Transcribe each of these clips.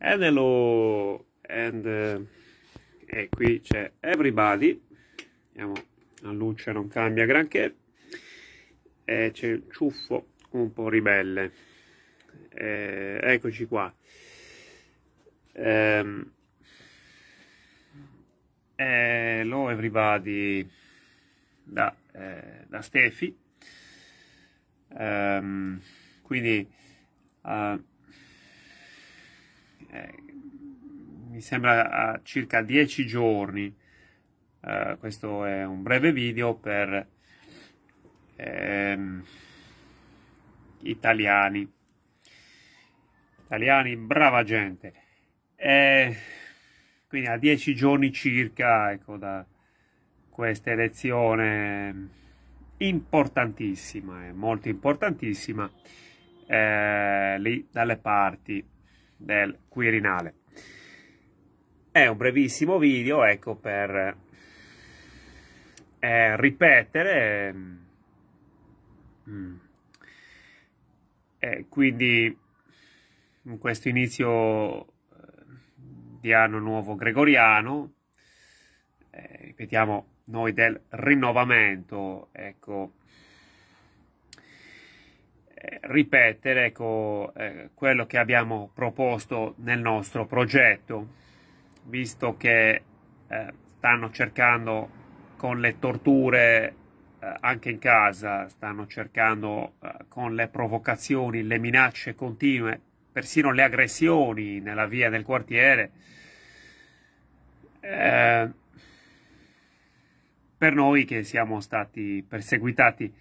e nello and, uh, e qui c'è everybody vediamo la luce non cambia granché e c'è il ciuffo un po' ribelle e, eccoci qua ehm, hello everybody da, eh, da Stefi ehm, quindi uh, eh, mi sembra a circa 10 giorni. Eh, questo è un breve video per ehm, italiani. Italiani, brava gente. Eh, quindi a 10 giorni circa ecco, da questa elezione importantissima, eh, molto importantissima, eh, lì dalle parti del Quirinale. È un brevissimo video, ecco, per eh, ripetere, mm. mm. quindi in questo inizio eh, di anno nuovo gregoriano, eh, ripetiamo noi del rinnovamento, ecco, ripetere ecco, eh, quello che abbiamo proposto nel nostro progetto, visto che eh, stanno cercando con le torture eh, anche in casa, stanno cercando eh, con le provocazioni, le minacce continue, persino le aggressioni nella via del quartiere. Eh, per noi che siamo stati perseguitati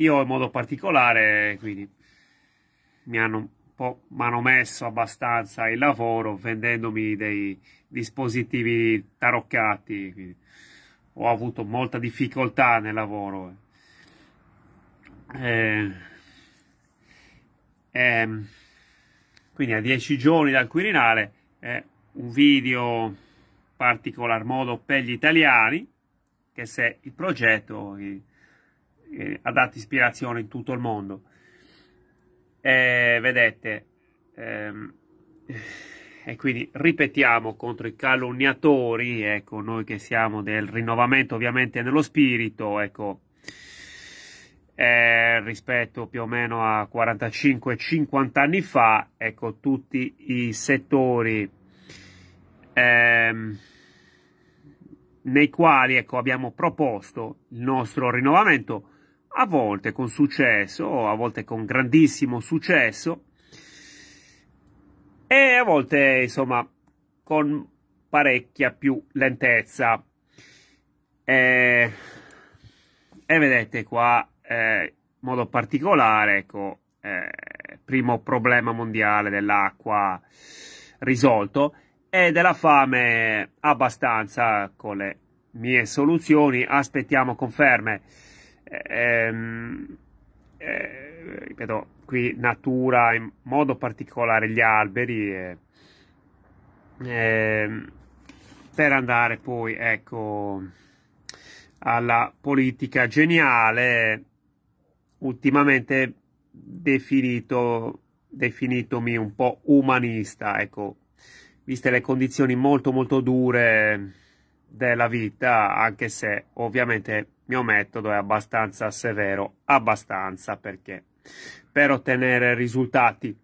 io in modo particolare, quindi, mi hanno un po' manomesso abbastanza il lavoro vendendomi dei dispositivi taroccati. Quindi, ho avuto molta difficoltà nel lavoro. Eh, ehm, quindi a dieci giorni dal Quirinale eh, un video particolar modo per gli italiani che se il progetto eh, ha dato ispirazione in tutto il mondo. Eh, vedete, ehm, e quindi ripetiamo contro i calunniatori, ecco, noi che siamo del rinnovamento ovviamente nello spirito, ecco, eh, rispetto più o meno a 45-50 anni fa, ecco, tutti i settori ehm, nei quali ecco, abbiamo proposto il nostro rinnovamento a volte con successo, a volte con grandissimo successo e a volte insomma con parecchia più lentezza. E, e vedete qua eh, in modo particolare, ecco, eh, primo problema mondiale dell'acqua risolto e della fame abbastanza con le mie soluzioni. Aspettiamo conferme ehm, eh, ripeto, qui natura, in modo particolare gli alberi, eh, eh, per andare poi, ecco, alla politica geniale, ultimamente definito, definitomi un po' umanista, ecco, viste le condizioni molto molto dure della vita, anche se ovviamente mio metodo è abbastanza severo, abbastanza perché per ottenere risultati.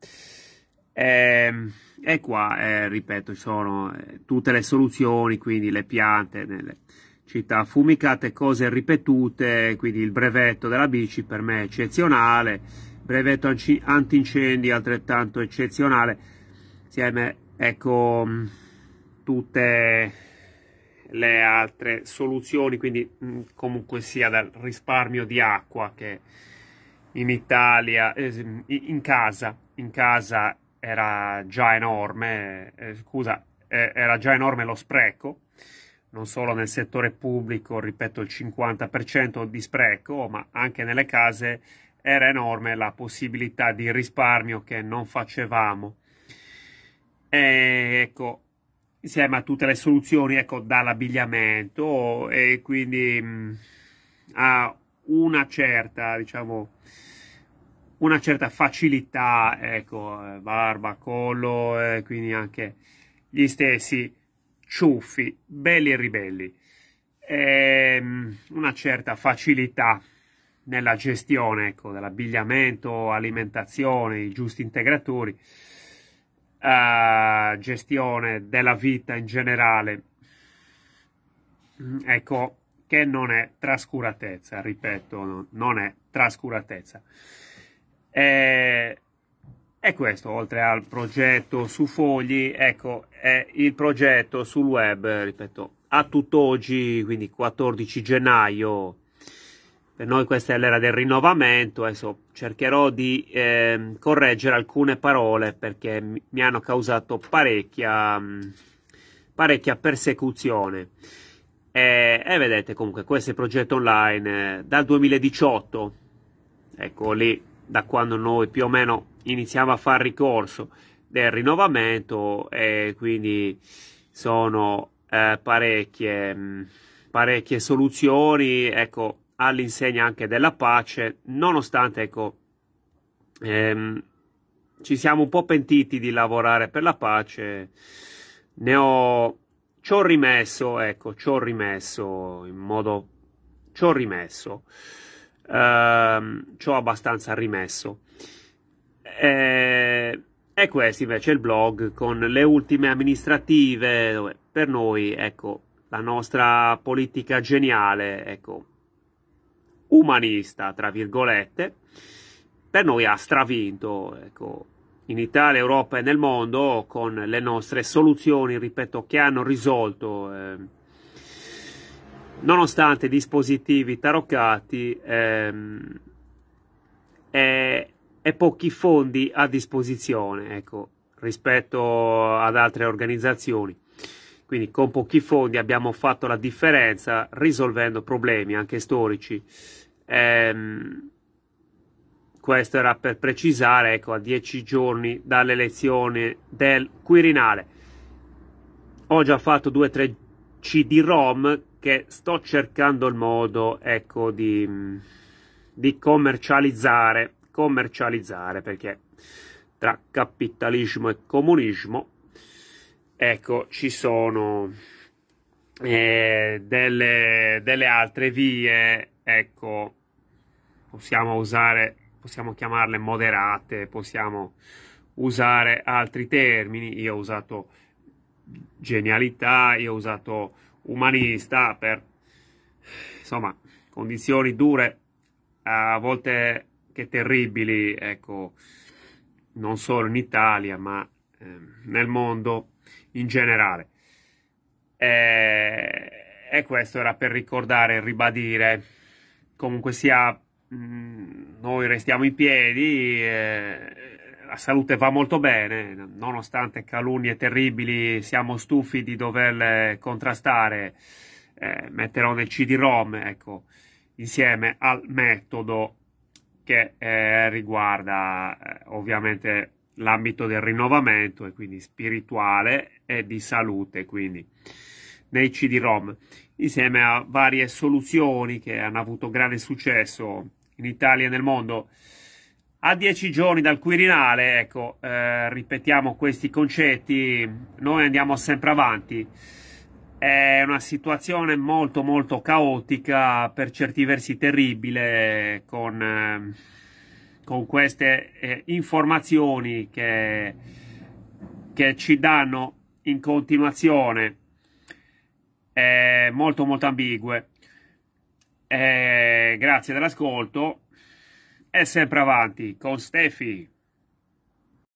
E, ehm, e qua, eh, ripeto, ci sono eh, tutte le soluzioni, quindi le piante nelle città affumicate, cose ripetute, quindi il brevetto della bici per me è eccezionale, brevetto antincendi altrettanto eccezionale, insieme, ecco, mm, tutte le altre soluzioni, quindi mh, mm, comunque sia dal risparmio di acqua che in Italia, eh, in casa, in casa era già enorme, eh, scusa, eh, era già enorme lo spreco, non solo nel settore pubblico, ripeto il 50% di spreco, ma anche nelle case era enorme la possibilità di risparmio che non facevamo. E ecco, insieme a tutte le soluzioni ecco, dall'abbigliamento e quindi mh, mm, a una certa, diciamo, una certa facilità, ecco, barba, collo, eh, quindi anche gli stessi ciuffi, belli e ribelli. E, ehm, mh, una certa facilità nella gestione ecco, dell'abbigliamento, alimentazione, i giusti integratori uh, gestione della vita in generale, mm, ecco, che non è trascuratezza, ripeto, non è trascuratezza. E, eh, e questo, oltre al progetto su fogli, ecco, è il progetto sul web, ripeto, a tutt'oggi, quindi 14 gennaio per noi questa è l'era del rinnovamento, adesso cercherò di eh, correggere alcune parole perché mi hanno causato parecchia, mm, parecchia persecuzione. E, eh, e, eh, vedete comunque questo è il progetto online eh, dal 2018, ecco lì da quando noi più o meno iniziamo a fare ricorso del rinnovamento e quindi sono eh, parecchie, mh, mm, parecchie soluzioni, ecco all'insegna anche della pace, nonostante ecco, ehm, ci siamo un po' pentiti di lavorare per la pace, ne ho, ci ho rimesso, ecco, ci ho rimesso in modo, ci ho rimesso, ehm, ci ho abbastanza rimesso. E, eh, e questo invece è il blog con le ultime amministrative, dove per noi, ecco, la nostra politica geniale, ecco, umanista, tra virgolette, per noi ha stravinto ecco, in Italia, Europa e nel mondo con le nostre soluzioni, ripeto, che hanno risolto, eh, nonostante dispositivi taroccati eh, e, e, pochi fondi a disposizione ecco, rispetto ad altre organizzazioni. Quindi con pochi fondi abbiamo fatto la differenza risolvendo problemi anche storici Ehm, questo era per precisare, ecco, a dieci giorni dall'elezione del Quirinale. Ho già fatto due o tre CD-ROM che sto cercando il modo, ecco, di, di commercializzare, commercializzare, perché tra capitalismo e comunismo, ecco, ci sono eh, delle, delle altre vie ecco, possiamo usare, possiamo chiamarle moderate, possiamo usare altri termini. Io ho usato genialità, io ho usato umanista per, insomma, condizioni dure, a volte che terribili, ecco, non solo in Italia, ma ehm, nel mondo in generale. Eh, e questo era per ricordare e ribadire comunque sia mh, mm, noi restiamo in piedi, eh, la salute va molto bene, nonostante calunnie terribili siamo stufi di doverle eh, contrastare, eh, metterò nel CD-ROM, ecco, insieme al metodo che eh, riguarda eh, ovviamente l'ambito del rinnovamento e quindi spirituale e di salute, quindi nei CD-ROM insieme a varie soluzioni che hanno avuto grande successo in Italia e nel mondo. A dieci giorni dal Quirinale, ecco, eh, ripetiamo questi concetti, noi andiamo sempre avanti. È una situazione molto molto caotica, per certi versi terribile, con, eh, con queste eh, informazioni che, che, ci danno in continuazione. Eh, molto molto ambigue. Eh, grazie dell'ascolto e sempre avanti con Steffi.